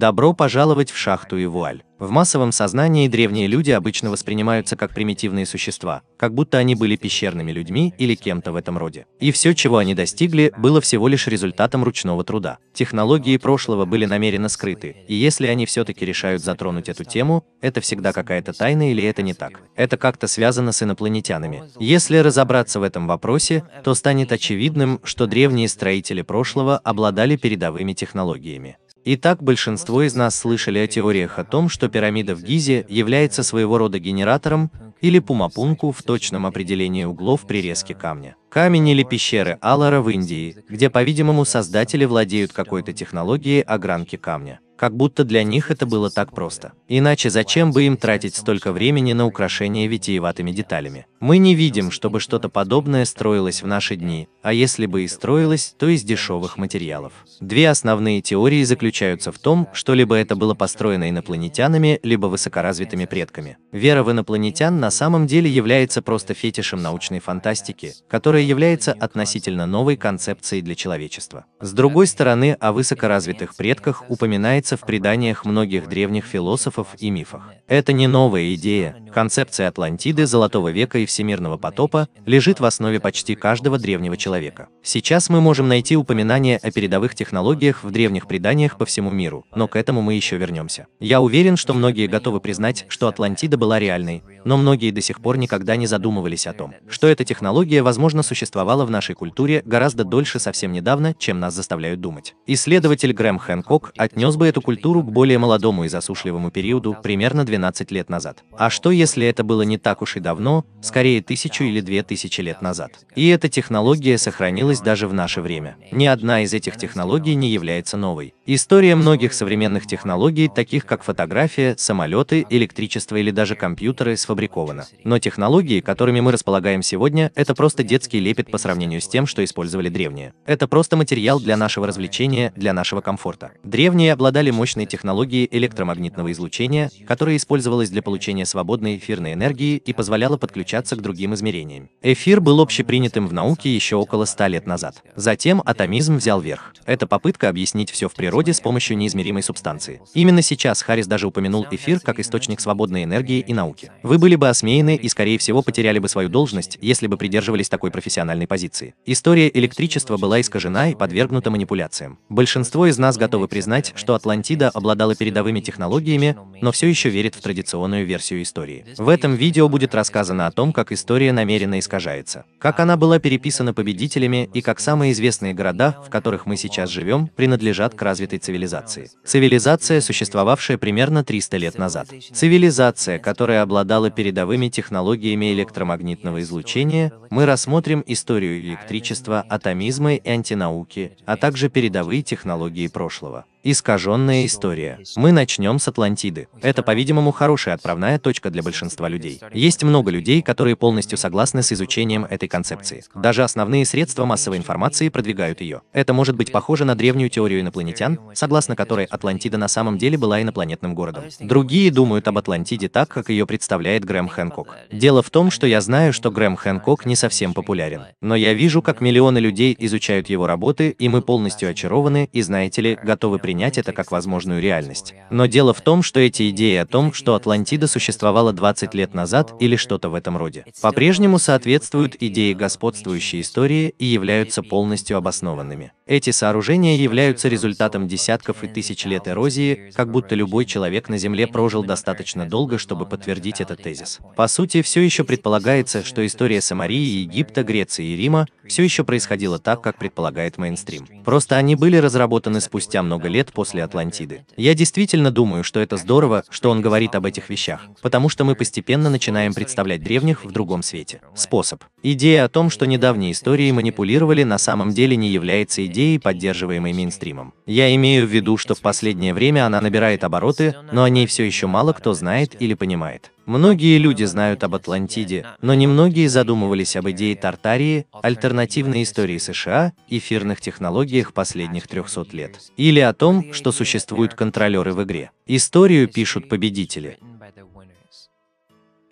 Добро пожаловать в шахту и вуаль. В массовом сознании древние люди обычно воспринимаются как примитивные существа, как будто они были пещерными людьми или кем-то в этом роде. И все, чего они достигли, было всего лишь результатом ручного труда. Технологии прошлого были намеренно скрыты, и если они все-таки решают затронуть эту тему, это всегда какая-то тайна или это не так. Это как-то связано с инопланетянами. Если разобраться в этом вопросе, то станет очевидным, что древние строители прошлого обладали передовыми технологиями. Итак, большинство из нас слышали о теориях о том, что пирамида в Гизе является своего рода генератором или пумапунку в точном определении углов при резке камня. Камень или пещеры Алара в Индии, где, по-видимому, создатели владеют какой-то технологией огранки камня как будто для них это было так просто. Иначе зачем бы им тратить столько времени на украшение витиеватыми деталями? Мы не видим, чтобы что-то подобное строилось в наши дни, а если бы и строилось, то из дешевых материалов. Две основные теории заключаются в том, что либо это было построено инопланетянами, либо высокоразвитыми предками. Вера в инопланетян на самом деле является просто фетишем научной фантастики, которая является относительно новой концепцией для человечества. С другой стороны, о высокоразвитых предках упоминается встречается в преданиях многих древних философов и мифах. Это не новая идея, концепция Атлантиды, Золотого века и Всемирного потопа лежит в основе почти каждого древнего человека. Сейчас мы можем найти упоминания о передовых технологиях в древних преданиях по всему миру, но к этому мы еще вернемся. Я уверен, что многие готовы признать, что Атлантида была реальной, но многие до сих пор никогда не задумывались о том, что эта технология, возможно, существовала в нашей культуре гораздо дольше совсем недавно, чем нас заставляют думать. Исследователь Грэм Хэнкок отнес бы эту эту культуру к более молодому и засушливому периоду, примерно 12 лет назад. А что если это было не так уж и давно, скорее тысячу или две тысячи лет назад? И эта технология сохранилась даже в наше время. Ни одна из этих технологий не является новой. История многих современных технологий, таких как фотография, самолеты, электричество или даже компьютеры, сфабрикована. Но технологии, которыми мы располагаем сегодня, это просто детский лепет по сравнению с тем, что использовали древние. Это просто материал для нашего развлечения, для нашего комфорта. Древние обладали мощной технологией электромагнитного излучения, которая использовалась для получения свободной эфирной энергии и позволяла подключаться к другим измерениям. Эфир был общепринятым в науке еще около ста лет назад. Затем атомизм взял верх. Это попытка объяснить все в природе углероде с помощью неизмеримой субстанции. Именно сейчас Харрис даже упомянул эфир как источник свободной энергии и науки. Вы были бы осмеяны и, скорее всего, потеряли бы свою должность, если бы придерживались такой профессиональной позиции. История электричества была искажена и подвергнута манипуляциям. Большинство из нас готовы признать, что Атлантида обладала передовыми технологиями, но все еще верит в традиционную версию истории. В этом видео будет рассказано о том, как история намеренно искажается, как она была переписана победителями и как самые известные города, в которых мы сейчас живем, принадлежат к развитию развитой цивилизации. Цивилизация, существовавшая примерно 300 лет назад. Цивилизация, которая обладала передовыми технологиями электромагнитного излучения, мы рассмотрим историю электричества, атомизма и антинауки, а также передовые технологии прошлого. Искаженная история. Мы начнем с Атлантиды. Это, по-видимому, хорошая отправная точка для большинства людей. Есть много людей, которые полностью согласны с изучением этой концепции. Даже основные средства массовой информации продвигают ее. Это может быть похоже на древнюю теорию инопланетян, согласно которой Атлантида на самом деле была инопланетным городом. Другие думают об Атлантиде так, как ее представляет Грэм Хэнкок. Дело в том, что я знаю, что Грэм Хэнкок не совсем популярен. Но я вижу, как миллионы людей изучают его работы, и мы полностью очарованы и, знаете ли, готовы принять принять это как возможную реальность. Но дело в том, что эти идеи о том, что Атлантида существовала 20 лет назад или что-то в этом роде, по-прежнему соответствуют идее господствующей истории и являются полностью обоснованными. Эти сооружения являются результатом десятков и тысяч лет эрозии, как будто любой человек на Земле прожил достаточно долго, чтобы подтвердить этот тезис. По сути, все еще предполагается, что история Самарии, Египта, Греции и Рима все еще происходила так, как предполагает мейнстрим. Просто они были разработаны спустя много лет лет после Атлантиды. Я действительно думаю, что это здорово, что он говорит об этих вещах, потому что мы постепенно начинаем представлять древних в другом свете. Способ. Идея о том, что недавние истории манипулировали, на самом деле не является идеей, поддерживаемой мейнстримом. Я имею в виду, что в последнее время она набирает обороты, но о ней все еще мало кто знает или понимает. Многие люди знают об Атлантиде, но немногие задумывались об идее Тартарии, альтернативной истории США, эфирных технологиях последних 300 лет. Или о том, что существуют контролеры в игре. Историю пишут победители.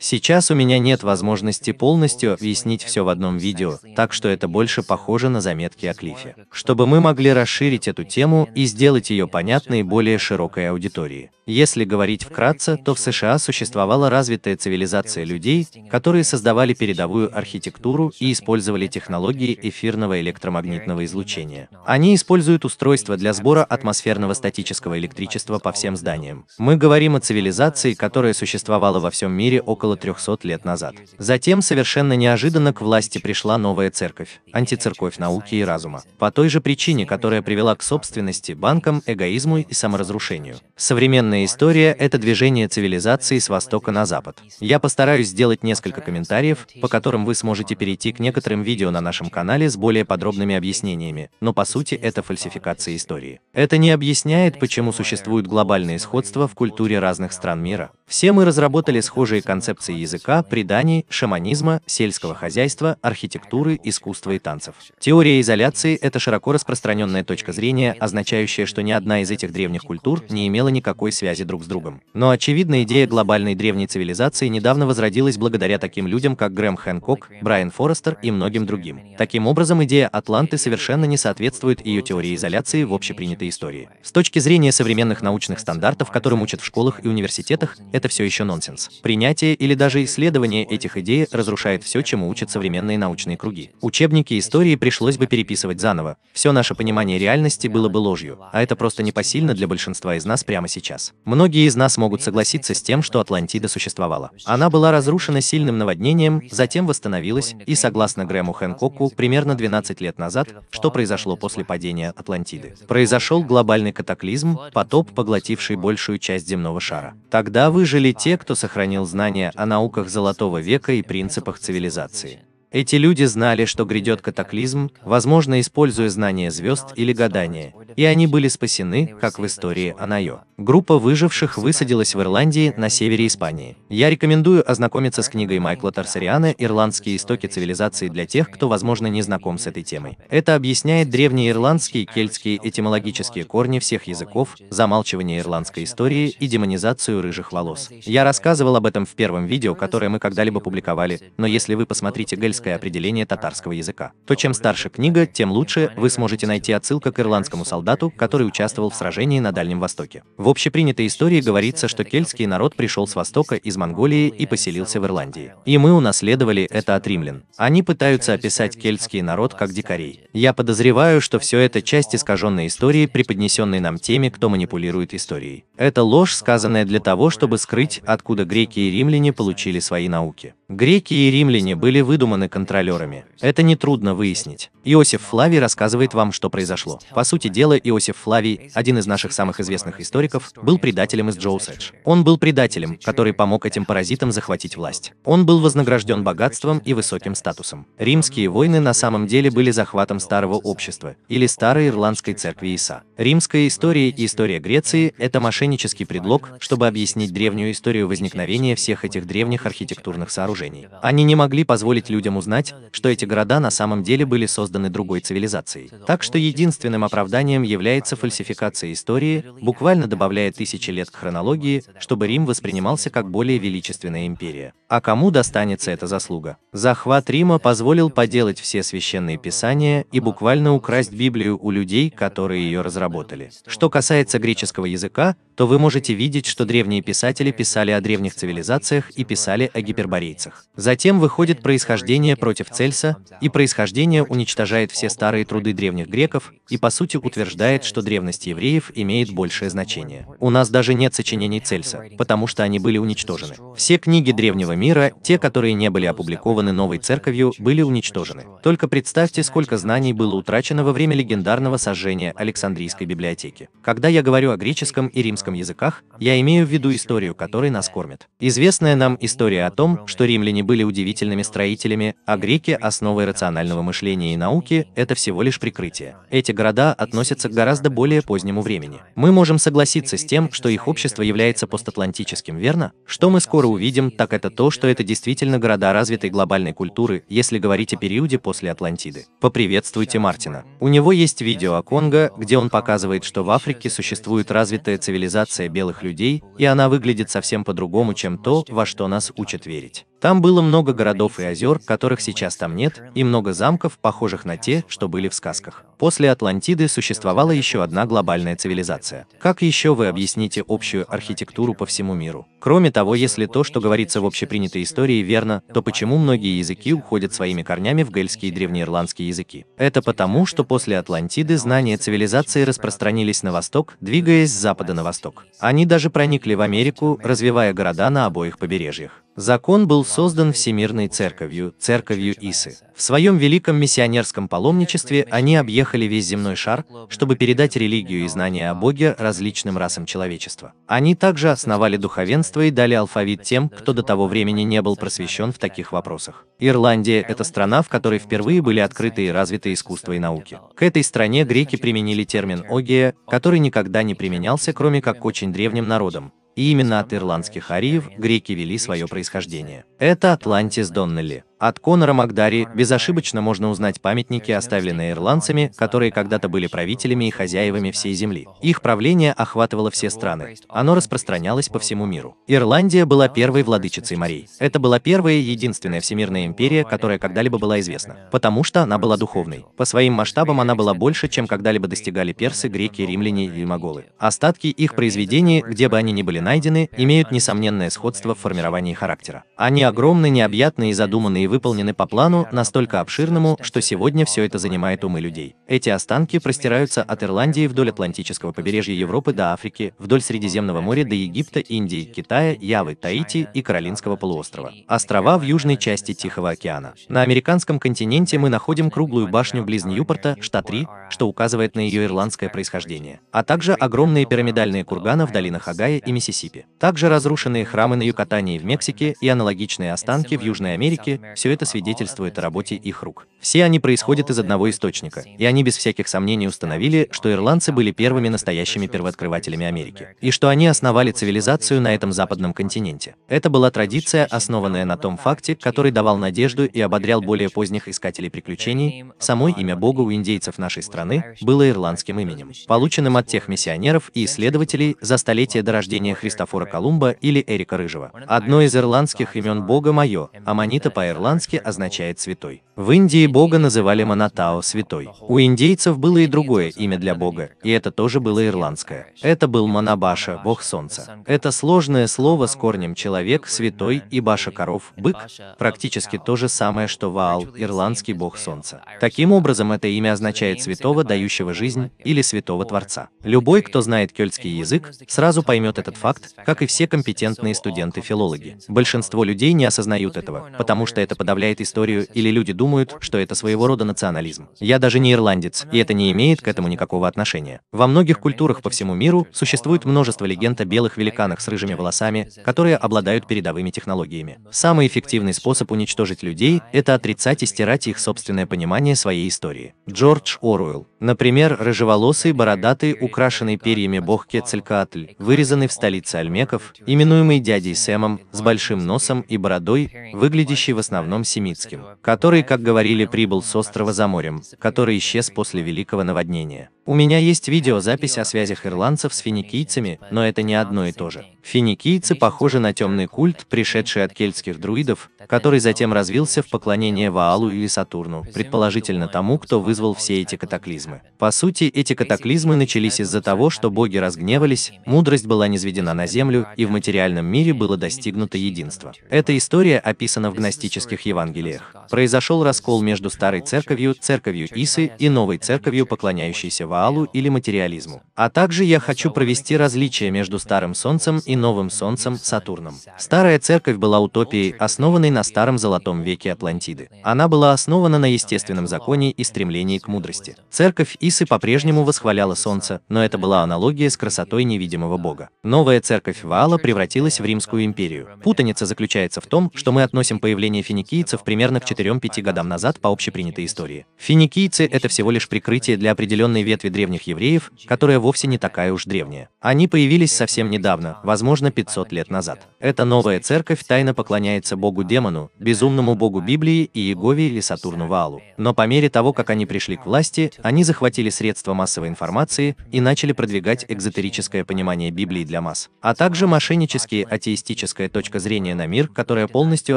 Сейчас у меня нет возможности полностью объяснить все в одном видео, так что это больше похоже на заметки о Клифе. Чтобы мы могли расширить эту тему и сделать ее понятной более широкой аудитории. Если говорить вкратце, то в США существовала развитая цивилизация людей, которые создавали передовую архитектуру и использовали технологии эфирного электромагнитного излучения. Они используют устройства для сбора атмосферного статического электричества по всем зданиям. Мы говорим о цивилизации, которая существовала во всем мире около около 300 лет назад. Затем совершенно неожиданно к власти пришла новая церковь, антицерковь науки и разума. По той же причине, которая привела к собственности, банкам, эгоизму и саморазрушению. Современная история – это движение цивилизации с востока на запад. Я постараюсь сделать несколько комментариев, по которым вы сможете перейти к некоторым видео на нашем канале с более подробными объяснениями, но по сути это фальсификация истории. Это не объясняет, почему существуют глобальные сходства в культуре разных стран мира. Все мы разработали схожие концепты концепции языка, преданий, шаманизма, сельского хозяйства, архитектуры, искусства и танцев. Теория изоляции – это широко распространенная точка зрения, означающая, что ни одна из этих древних культур не имела никакой связи друг с другом. Но, очевидно, идея глобальной древней цивилизации недавно возродилась благодаря таким людям, как Грэм Хэнкок, Брайан Форестер и многим другим. Таким образом, идея Атланты совершенно не соответствует ее теории изоляции в общепринятой истории. С точки зрения современных научных стандартов, которым учат в школах и университетах, это все еще нонсенс. Принятие или или даже исследование этих идей разрушает все, чему учат современные научные круги. Учебники истории пришлось бы переписывать заново. Все наше понимание реальности было бы ложью, а это просто непосильно для большинства из нас прямо сейчас. Многие из нас могут согласиться с тем, что Атлантида существовала. Она была разрушена сильным наводнением, затем восстановилась, и согласно Грэму Хэнкоку, примерно 12 лет назад, что произошло после падения Атлантиды. Произошел глобальный катаклизм, потоп, поглотивший большую часть земного шара. Тогда выжили те, кто сохранил знания о науках Золотого века и принципах цивилизации. Эти люди знали, что грядет катаклизм, возможно, используя знания звезд или гадания, и они были спасены, как в истории Анайо. Группа выживших высадилась в Ирландии на севере Испании. Я рекомендую ознакомиться с книгой Майкла Тарсариана «Ирландские истоки цивилизации» для тех, кто, возможно, не знаком с этой темой. Это объясняет древние ирландские, кельтские этимологические корни всех языков, замалчивание ирландской истории и демонизацию рыжих волос. Я рассказывал об этом в первом видео, которое мы когда-либо публиковали, но если вы посмотрите Гельс ирландское определение татарского языка. То чем старше книга, тем лучше вы сможете найти отсылка к ирландскому солдату, который участвовал в сражении на Дальнем Востоке. В общепринятой истории говорится, что кельтский народ пришел с востока из Монголии и поселился в Ирландии. И мы унаследовали это от римлян. Они пытаются описать кельтский народ как дикарей. Я подозреваю, что все это часть искаженной истории, преподнесенной нам теми, кто манипулирует историей. Это ложь, сказанная для того, чтобы скрыть, откуда греки и римляне получили свои науки. Греки и римляне были выдуманы задержаны контролерами. Это нетрудно выяснить. Иосиф Флавий рассказывает вам, что произошло. По сути дела, Иосиф Флавий, один из наших самых известных историков, был предателем из Джоусэдж. Он был предателем, который помог этим паразитам захватить власть. Он был вознагражден богатством и высоким статусом. Римские войны на самом деле были захватом старого общества, или старой ирландской церкви Иса. Римская история и история Греции – это мошеннический предлог, чтобы объяснить древнюю историю возникновения всех этих древних архитектурных сооружений. Они не могли позволить людям узнать, что эти города на самом деле были созданы другой цивилизацией. Так что единственным оправданием является фальсификация истории, буквально добавляя тысячи лет к хронологии, чтобы Рим воспринимался как более величественная империя. А кому достанется эта заслуга? Захват Рима позволил поделать все священные писания и буквально украсть Библию у людей, которые ее разработали. Что касается греческого языка, то вы можете видеть, что древние писатели писали о древних цивилизациях и писали о гиперборейцах. Затем выходит происхождение обвинение против Цельса и происхождение уничтожает все старые труды древних греков и по сути утверждает, что древность евреев имеет большее значение. У нас даже нет сочинений Цельса, потому что они были уничтожены. Все книги древнего мира, те, которые не были опубликованы новой церковью, были уничтожены. Только представьте, сколько знаний было утрачено во время легендарного сожжения Александрийской библиотеки. Когда я говорю о греческом и римском языках, я имею в виду историю, которой нас кормят. Известная нам история о том, что римляне были удивительными строителями, а греки основой рационального мышления и науки – это всего лишь прикрытие. Эти города относятся к гораздо более позднему времени. Мы можем согласиться с тем, что их общество является постатлантическим, верно? Что мы скоро увидим, так это то, что это действительно города развитой глобальной культуры, если говорить о периоде после Атлантиды. Поприветствуйте Мартина. У него есть видео о Конго, где он показывает, что в Африке существует развитая цивилизация белых людей, и она выглядит совсем по-другому, чем то, во что нас учат верить. Там было много городов и озер, которых сейчас там нет, и много замков, похожих на те, что были в сказках. После Атлантиды существовала еще одна глобальная цивилизация. Как еще вы объясните общую архитектуру по всему миру? Кроме того, если то, что говорится в общепринятой истории верно, то почему многие языки уходят своими корнями в гельские и древнеирландские языки? Это потому, что после Атлантиды знания цивилизации распространились на восток, двигаясь с запада на восток. Они даже проникли в Америку, развивая города на обоих побережьях. Закон был создан Всемирной Церковью, Церковью Исы. В своем великом миссионерском паломничестве они объехали весь земной шар, чтобы передать религию и знания о Боге различным расам человечества. Они также основали духовенство и дали алфавит тем, кто до того времени не был просвещен в таких вопросах. Ирландия – это страна, в которой впервые были открыты и развиты искусство и науки. К этой стране греки применили термин «огия», который никогда не применялся, кроме как к очень древним народам, и именно от ирландских ариев греки вели свое происхождение. Это Атлантис Доннелли. От Конора Макдари безошибочно можно узнать памятники, оставленные ирландцами, которые когда-то были правителями и хозяевами всей земли. Их правление охватывало все страны. Оно распространялось по всему миру. Ирландия была первой владычицей морей. Это была первая и единственная всемирная империя, которая когда-либо была известна, потому что она была духовной. По своим масштабам она была больше, чем когда-либо достигали персы, греки, римляне и моголы. Остатки их произведений, где бы они ни были найдены, имеют несомненное сходство в формировании характера. Они огромны, необъятны и задуманные выполнены по плану, настолько обширному, что сегодня все это занимает умы людей. Эти останки простираются от Ирландии вдоль Атлантического побережья Европы до Африки, вдоль Средиземного моря до Египта, Индии, Китая, Явы, Таити и Каролинского полуострова. Острова в южной части Тихого океана. На американском континенте мы находим круглую башню близ Ньюпорта, штат Ри, что указывает на ее ирландское происхождение, а также огромные пирамидальные курганы в долинах Агая и Миссисипи. Также разрушенные храмы на Юкатане и в Мексике и аналогичные останки в Южной Америке, все это свидетельствует о работе их рук. Все они происходят из одного источника, и они без всяких сомнений установили, что ирландцы были первыми настоящими первооткрывателями Америки, и что они основали цивилизацию на этом западном континенте. Это была традиция, основанная на том факте, который давал надежду и ободрял более поздних искателей приключений, само имя Бога у индейцев нашей страны было ирландским именем, полученным от тех миссионеров и исследователей за столетие до рождения Христофора Колумба или Эрика Рыжего. Одно из ирландских имен Бога мое, Аманита по-ирландски, по-ирландски означает «святой». В Индии бога называли Манатао «святой». У индейцев было и другое имя для бога, и это тоже было ирландское. Это был Манабаша, бог солнца. Это сложное слово с корнем «человек», «святой» и «баша коров», «бык», практически то же самое, что Ваал, ирландский бог солнца. Таким образом, это имя означает «святого, дающего жизнь» или «святого творца». Любой, кто знает кельтский язык, сразу поймет этот факт, как и все компетентные студенты-филологи. Большинство людей не осознают этого, потому что это подавляет историю, или люди думают, что это своего рода национализм. Я даже не ирландец, и это не имеет к этому никакого отношения. Во многих культурах по всему миру существует множество легенд о белых великанах с рыжими волосами, которые обладают передовыми технологиями. Самый эффективный способ уничтожить людей – это отрицать и стирать их собственное понимание своей истории. Джордж Оруэлл. Например, рыжеволосый, бородатый, украшенный перьями бохке Целькаатль, вырезанный в столице Альмеков, именуемый дядей Сэмом, с большим носом и бородой, выглядящий в основном основном семитским, который, как говорили, прибыл с острова за морем, который исчез после великого наводнения. У меня есть видеозапись о связях ирландцев с финикийцами, но это не одно и то же. Финикийцы похожи на темный культ, пришедший от кельтских друидов, который затем развился в поклонение Ваалу или Сатурну, предположительно тому, кто вызвал все эти катаклизмы. По сути, эти катаклизмы начались из-за того, что боги разгневались, мудрость была низведена на землю, и в материальном мире было достигнуто единство. Эта история описана в гностических Евангелиях. Произошел раскол между старой церковью, церковью Исы и новой церковью, поклоняющейся Ваалу каалу или материализму. А также я хочу провести различия между Старым Солнцем и Новым Солнцем, Сатурном. Старая церковь была утопией, основанной на Старом Золотом веке Атлантиды. Она была основана на естественном законе и стремлении к мудрости. Церковь Исы по-прежнему восхваляла Солнце, но это была аналогия с красотой невидимого Бога. Новая церковь Ваала превратилась в Римскую империю. Путаница заключается в том, что мы относим появление финикийцев примерно к 4-5 годам назад по общепринятой истории. Финикийцы — это всего лишь прикрытие для определенной ветви культурой древних евреев, которая вовсе не такая уж древняя. Они появились совсем недавно, возможно, 500 лет назад. Эта новая церковь тайно поклоняется богу-демону, безумному богу Библии и Иегове или Сатурну Ваалу. Но по мере того, как они пришли к власти, они захватили средства массовой информации и начали продвигать экзотерическое понимание Библии для масс, а также мошеннические атеистическая точка зрения на мир, которая полностью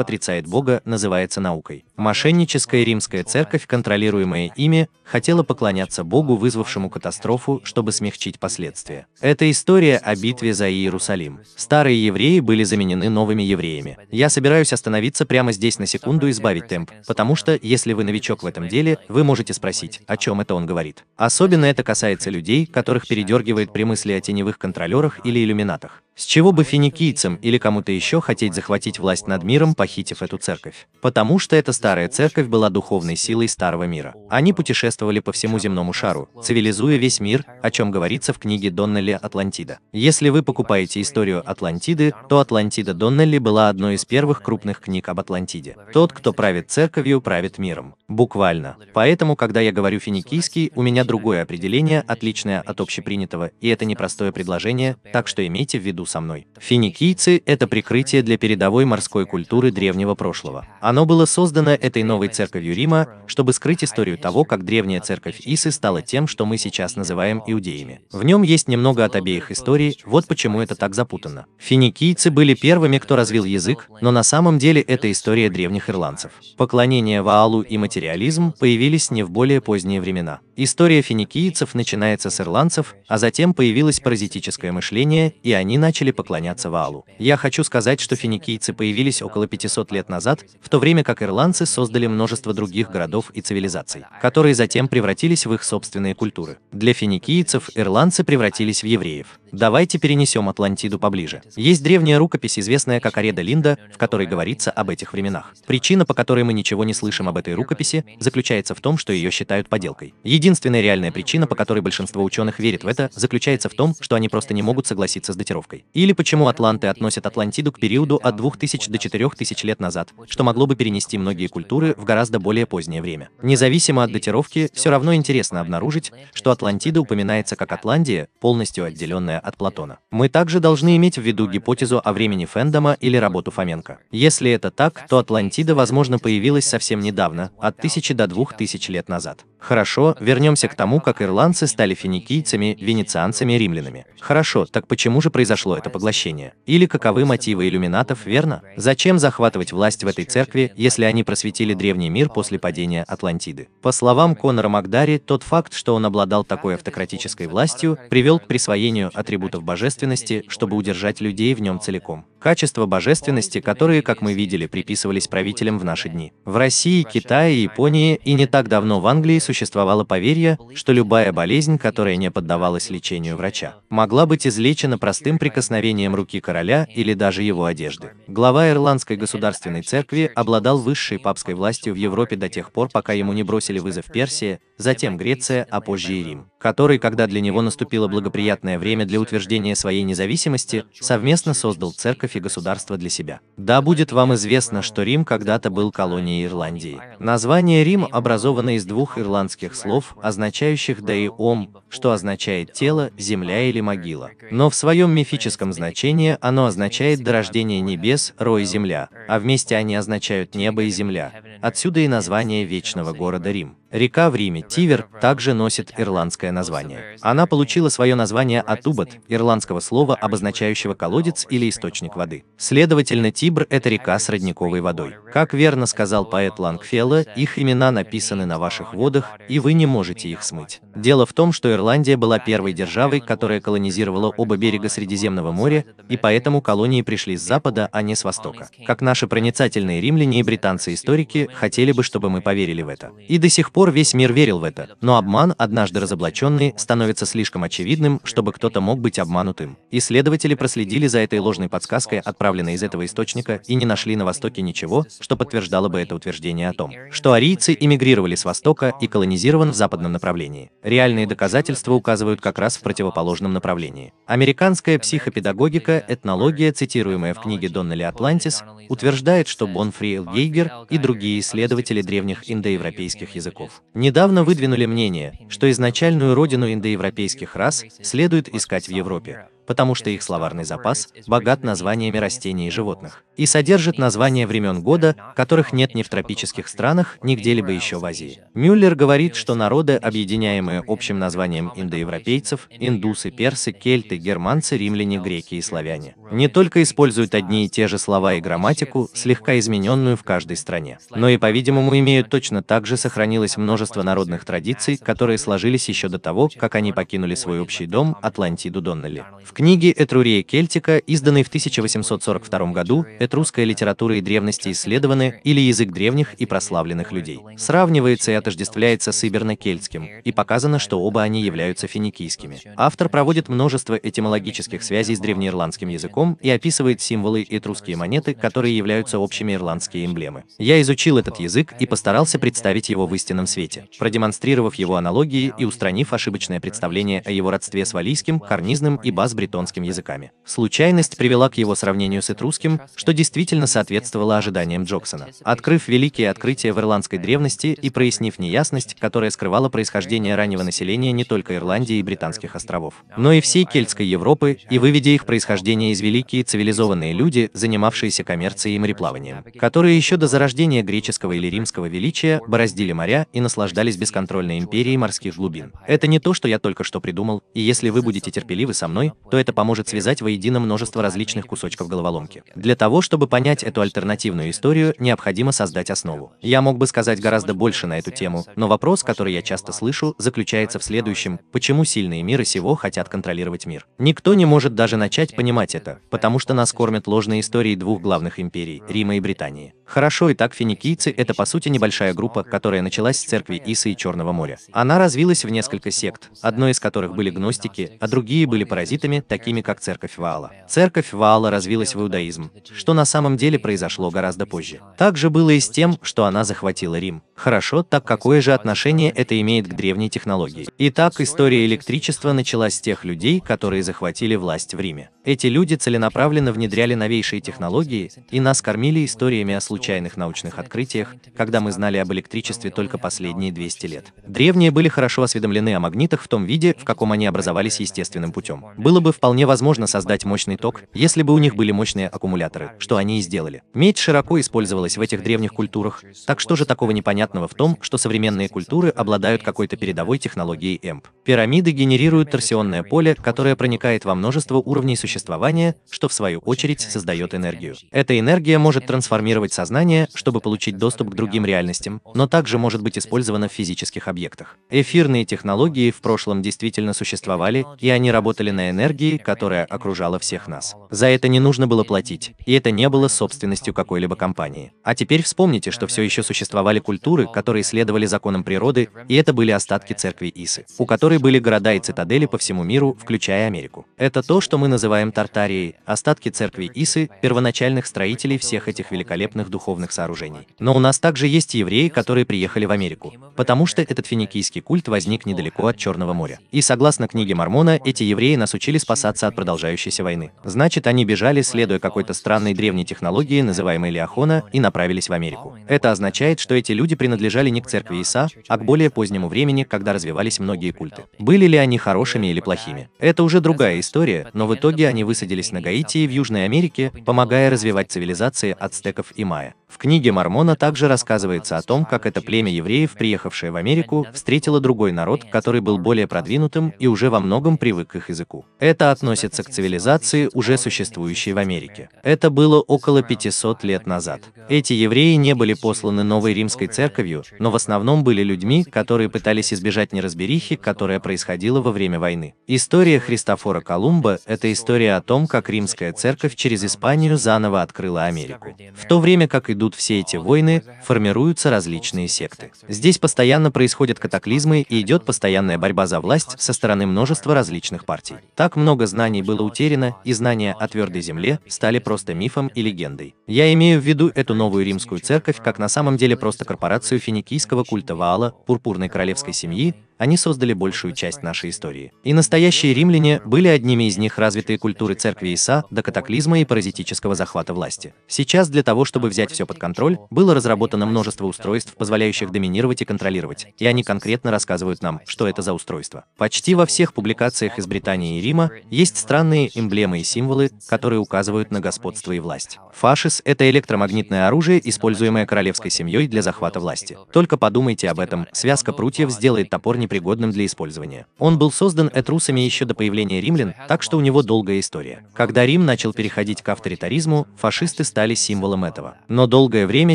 отрицает Бога, называется наукой. Мошенническая римская церковь, контролируемая ими, хотела поклоняться Богу, вызвавшему Иерусалимскому катастрофу, чтобы смягчить последствия. Это история о битве за Иерусалим. Старые евреи были заменены новыми евреями. Я собираюсь остановиться прямо здесь на секунду и сбавить темп, потому что, если вы новичок в этом деле, вы можете спросить, о чем это он говорит. Особенно это касается людей, которых передергивает при мысли о теневых контролерах или иллюминатах. С чего бы финикийцам или кому-то еще хотеть захватить власть над миром, похитив эту церковь? Потому что эта старая церковь была духовной силой старого мира. Они путешествовали по всему земному шару, цивилизуя весь мир, о чем говорится в книге Доннелли «Атлантида». Если вы покупаете историю Атлантиды, то Атлантида Доннелли была одной из первых крупных книг об Атлантиде. Тот, кто правит церковью, правит миром. Буквально. Поэтому, когда я говорю финикийский, у меня другое определение, отличное от общепринятого, и это непростое предложение, так что имейте в виду наряду со мной. Финикийцы – это прикрытие для передовой морской культуры древнего прошлого. Оно было создано этой новой церковью Рима, чтобы скрыть историю того, как древняя церковь Исы стала тем, что мы сейчас называем иудеями. В нем есть немного от обеих историй, вот почему это так запутано. Финикийцы были первыми, кто развил язык, но на самом деле это история древних ирландцев. Поклонение Ваалу и материализм появились не в более поздние времена. История финикийцев начинается с ирландцев, а затем появилось паразитическое мышление, и они начали начали поклоняться Ваалу. Я хочу сказать, что финикийцы появились около 500 лет назад, в то время как ирландцы создали множество других городов и цивилизаций, которые затем превратились в их собственные культуры. Для финикийцев ирландцы превратились в евреев. Давайте перенесем Атлантиду поближе. Есть древняя рукопись, известная как Ареда Линда, в которой говорится об этих временах. Причина, по которой мы ничего не слышим об этой рукописи, заключается в том, что ее считают подделкой. Единственная реальная причина, по которой большинство ученых верит в это, заключается в том, что они просто не могут согласиться с датировкой или почему атланты относят Атлантиду к периоду от 2000 до 4000 лет назад, что могло бы перенести многие культуры в гораздо более позднее время. Независимо от датировки, все равно интересно обнаружить, что Атлантида упоминается как Атландия, полностью отделенная от Платона. Мы также должны иметь в виду гипотезу о времени фэндома или работу Фоменко. Если это так, то Атлантида, возможно, появилась совсем недавно, от 1000 до 2000 лет назад. Хорошо, вернемся к тому, как ирландцы стали финикийцами, венецианцами и римлянами. Хорошо, так почему же произошло произошло это поглощение? Или каковы мотивы иллюминатов, верно? Зачем захватывать власть в этой церкви, если они просветили древний мир после падения Атлантиды? По словам Конора Макдари, тот факт, что он обладал такой автократической властью, привел к присвоению атрибутов божественности, чтобы удержать людей в нем целиком качества божественности, которые, как мы видели, приписывались правителям в наши дни. В России, Китае, Японии и не так давно в Англии существовало поверье, что любая болезнь, которая не поддавалась лечению врача, могла быть излечена простым прикосновением руки короля или даже его одежды. Глава Ирландской государственной церкви обладал высшей папской властью в Европе до тех пор, пока ему не бросили вызов Персия, затем Греция, а позже и Рим, который, когда для него наступило благоприятное время для утверждения своей независимости, совместно создал церковь и государство для себя. Да, будет вам известно, что Рим когда-то был колонией Ирландии. Название Рим образовано из двух ирландских слов, означающих «да и ом», что означает «тело», «земля» или «могила». Но в своем мифическом значении оно означает «дорождение небес», «рой земля», а вместе они означают «небо» и «земля». Отсюда и название вечного города Рим. Река в Риме, Тивер, также носит ирландское название. Она получила свое название от убот, ирландского слова, обозначающего колодец или источник воды. Следовательно, Тибр – это река с родниковой водой. Как верно сказал поэт Лангфелла, их имена написаны на ваших водах, и вы не можете их смыть. Дело в том, что Ирландия была первой державой, которая колонизировала оба берега Средиземного моря, и поэтому колонии пришли с запада, а не с востока. Как наши проницательные римляне и британцы-историки хотели бы, чтобы мы поверили в это. И до сих пор пор весь мир верил в это, но обман, однажды разоблаченный, становится слишком очевидным, чтобы кто-то мог быть обманутым. Исследователи проследили за этой ложной подсказкой, отправленной из этого источника, и не нашли на Востоке ничего, что подтверждало бы это утверждение о том, что арийцы эмигрировали с Востока и колонизирован в западном направлении. Реальные доказательства указывают как раз в противоположном направлении. Американская психопедагогика, этнология, цитируемая в книге Доннелли «Атлантис», утверждает, что Бонфриэл Гейгер и другие исследователи древних индоевропейских языков Геев, недавно выдвинули мнение, что изначальную родину индоевропейских рас следует искать в Европе потому что их словарный запас богат названиями растений и животных и содержит названия времен года, которых нет ни в тропических странах, ни где-либо еще в Азии. Мюллер говорит, что народы, объединяемые общим названием индоевропейцев, индусы, персы, кельты, германцы, римляне, греки и славяне, не только используют одни и те же слова и грамматику, слегка измененную в каждой стране, но и, по-видимому, имеют точно так же сохранилось множество народных традиций, которые сложились еще до того, как они покинули свой общий дом Атлантиду Доннелли. В в книге «Этрурия Кельтика», изданной в 1842 году, этрусская литература и древности исследованы, или язык древних и прославленных людей. Сравнивается и отождествляется с иберно-кельтским, и показано, что оба они являются финикийскими. Автор проводит множество этимологических связей с древнеирландским языком и описывает символы и этрусские монеты, которые являются общими ирландские эмблемы. Я изучил этот язык и постарался представить его в истинном свете, продемонстрировав его аналогии и устранив ошибочное представление о его родстве с валийским, карнизным и базбрежным бритонским языками. Случайность привела к его сравнению с этрусским, что действительно соответствовало ожиданиям Джоксона. Открыв великие открытия в ирландской древности и прояснив неясность, которая скрывала происхождение раннего населения не только Ирландии и Британских островов, но и всей кельтской Европы, и выведя их происхождение из великие цивилизованные люди, занимавшиеся коммерцией и мореплаванием, которые еще до зарождения греческого или римского величия бороздили моря и наслаждались бесконтрольной империей морских глубин. Это не то, что я только что придумал, и если вы будете терпеливы со мной, то это поможет связать воедино множество различных кусочков головоломки. Для того, чтобы понять эту альтернативную историю, необходимо создать основу. Я мог бы сказать гораздо больше на эту тему, но вопрос, который я часто слышу, заключается в следующем, почему сильные миры сего хотят контролировать мир. Никто не может даже начать понимать это, потому что нас кормят ложные истории двух главных империй – Рима и Британии. Хорошо, и так финикийцы – это по сути небольшая группа, которая началась с церкви Иса и Черного моря. Она развилась в несколько сект, одной из которых были гностики, а другие были паразитами, такими как церковь Ваала. Церковь Ваала развилась в иудаизм, что на самом деле произошло гораздо позже. Так же было и с тем, что она захватила Рим. Хорошо, так какое же отношение это имеет к древней технологии? Итак, история электричества началась с тех людей, которые захватили власть в Риме. Эти люди целенаправленно внедряли новейшие технологии и нас кормили историями о случайных научных открытиях, когда мы знали об электричестве только последние 200 лет. Древние были хорошо осведомлены о магнитах в том виде, в каком они образовались естественным путем. Было бы вполне возможно создать мощный ток, если бы у них были мощные аккумуляторы, что они и сделали. Медь широко использовалась в этих древних культурах, так что же такого непонятного в том, что современные культуры обладают какой-то передовой технологией ЭМП. Пирамиды генерируют торсионное поле, которое проникает во множество уровней существования существования, что в свою очередь создает энергию. Эта энергия может трансформировать сознание, чтобы получить доступ к другим реальностям, но также может быть использована в физических объектах. Эфирные технологии в прошлом действительно существовали, и они работали на энергии, которая окружала всех нас. За это не нужно было платить, и это не было собственностью какой-либо компании. А теперь вспомните, что все еще существовали культуры, которые следовали законам природы, и это были остатки церкви Исы, у которой были города и цитадели по всему миру, включая Америку. Это то, что мы называем называем Тартарией, остатки церкви Исы, первоначальных строителей всех этих великолепных духовных сооружений. Но у нас также есть евреи, которые приехали в Америку, потому что этот финикийский культ возник недалеко от Черного моря. И согласно книге Мормона, эти евреи нас учили спасаться от продолжающейся войны. Значит, они бежали, следуя какой-то странной древней технологии, называемой Леохона, и направились в Америку. Это означает, что эти люди принадлежали не к церкви Иса, а к более позднему времени, когда развивались многие культы. Были ли они хорошими или плохими? Это уже другая история, но в итоге они высадились на Гаити и в Южной Америке, помогая развивать цивилизации ацтеков и майя. В книге Мормона также рассказывается о том, как это племя евреев, приехавшее в Америку, встретило другой народ, который был более продвинутым и уже во многом привык к их языку. Это относится к цивилизации, уже существующей в Америке. Это было около 500 лет назад. Эти евреи не были посланы новой римской церковью, но в основном были людьми, которые пытались избежать неразберихи, которая происходила во время войны. История Христофора Колумба – это история о том, как римская церковь через Испанию заново открыла Америку. В то время как и идут все эти войны, формируются различные секты. Здесь постоянно происходят катаклизмы и идет постоянная борьба за власть со стороны множества различных партий. Так много знаний было утеряно, и знания о твердой земле стали просто мифом и легендой. Я имею в виду эту новую римскую церковь как на самом деле просто корпорацию финикийского культа Ваала, пурпурной королевской семьи, они создали большую часть нашей истории. И настоящие римляне были одними из них развитые культуры церкви Иса до катаклизма и паразитического захвата власти. Сейчас для того, чтобы взять все под контроль, было разработано множество устройств, позволяющих доминировать и контролировать, и они конкретно рассказывают нам, что это за устройство. Почти во всех публикациях из Британии и Рима есть странные эмблемы и символы, которые указывают на господство и власть. Фашис – это электромагнитное оружие, используемое королевской семьей для захвата власти. Только подумайте об этом, связка прутьев сделает топор не пригодным для использования. Он был создан этрусами еще до появления римлян, так что у него долгая история. Когда Рим начал переходить к авторитаризму, фашисты стали символом этого. Но долгое время